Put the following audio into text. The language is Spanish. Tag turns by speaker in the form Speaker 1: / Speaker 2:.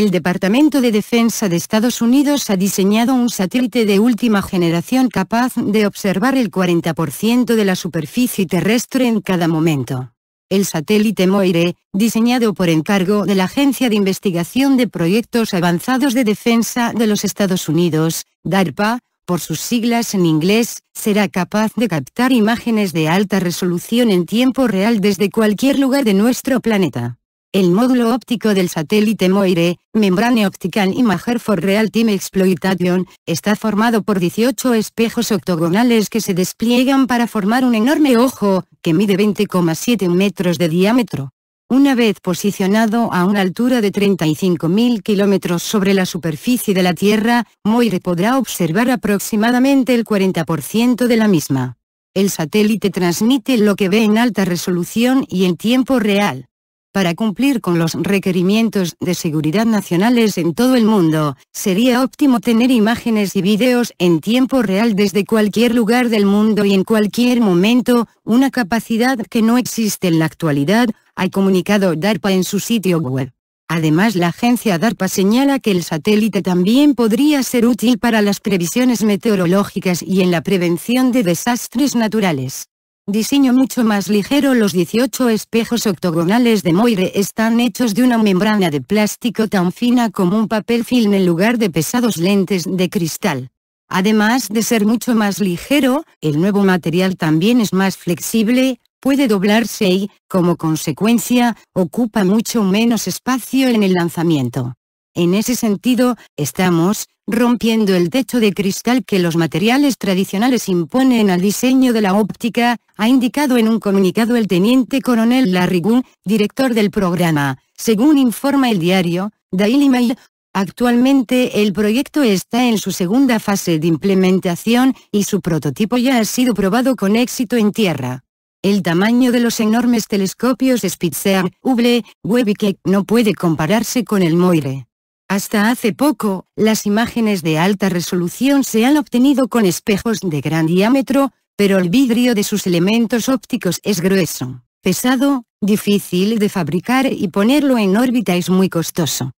Speaker 1: el Departamento de Defensa de Estados Unidos ha diseñado un satélite de última generación capaz de observar el 40% de la superficie terrestre en cada momento. El satélite Moire, diseñado por encargo de la Agencia de Investigación de Proyectos Avanzados de Defensa de los Estados Unidos, DARPA, por sus siglas en inglés, será capaz de captar imágenes de alta resolución en tiempo real desde cualquier lugar de nuestro planeta el módulo óptico del satélite Moire, Membrane Optical Imager for Real Time Exploitation, está formado por 18 espejos octogonales que se despliegan para formar un enorme ojo, que mide 20,7 metros de diámetro. Una vez posicionado a una altura de 35.000 kilómetros sobre la superficie de la Tierra, Moire podrá observar aproximadamente el 40% de la misma. El satélite transmite lo que ve en alta resolución y en tiempo real para cumplir con los requerimientos de seguridad nacionales en todo el mundo, sería óptimo tener imágenes y videos en tiempo real desde cualquier lugar del mundo y en cualquier momento, una capacidad que no existe en la actualidad, ha comunicado DARPA en su sitio web. Además la agencia DARPA señala que el satélite también podría ser útil para las previsiones meteorológicas y en la prevención de desastres naturales. Diseño mucho más ligero Los 18 espejos octogonales de Moire están hechos de una membrana de plástico tan fina como un papel film en lugar de pesados lentes de cristal. Además de ser mucho más ligero, el nuevo material también es más flexible, puede doblarse y, como consecuencia, ocupa mucho menos espacio en el lanzamiento. En ese sentido, estamos rompiendo el techo de cristal que los materiales tradicionales imponen al diseño de la óptica, ha indicado en un comunicado el teniente coronel Larry director del programa, según informa el diario, Daily Mail. Actualmente el proyecto está en su segunda fase de implementación y su prototipo ya ha sido probado con éxito en tierra. El tamaño de los enormes telescopios Spitzer, Hubble, Webb y Keck no puede compararse con el Moire. Hasta hace poco, las imágenes de alta resolución se han obtenido con espejos de gran diámetro, pero el vidrio de sus elementos ópticos es grueso, pesado, difícil de fabricar y ponerlo en órbita es muy costoso.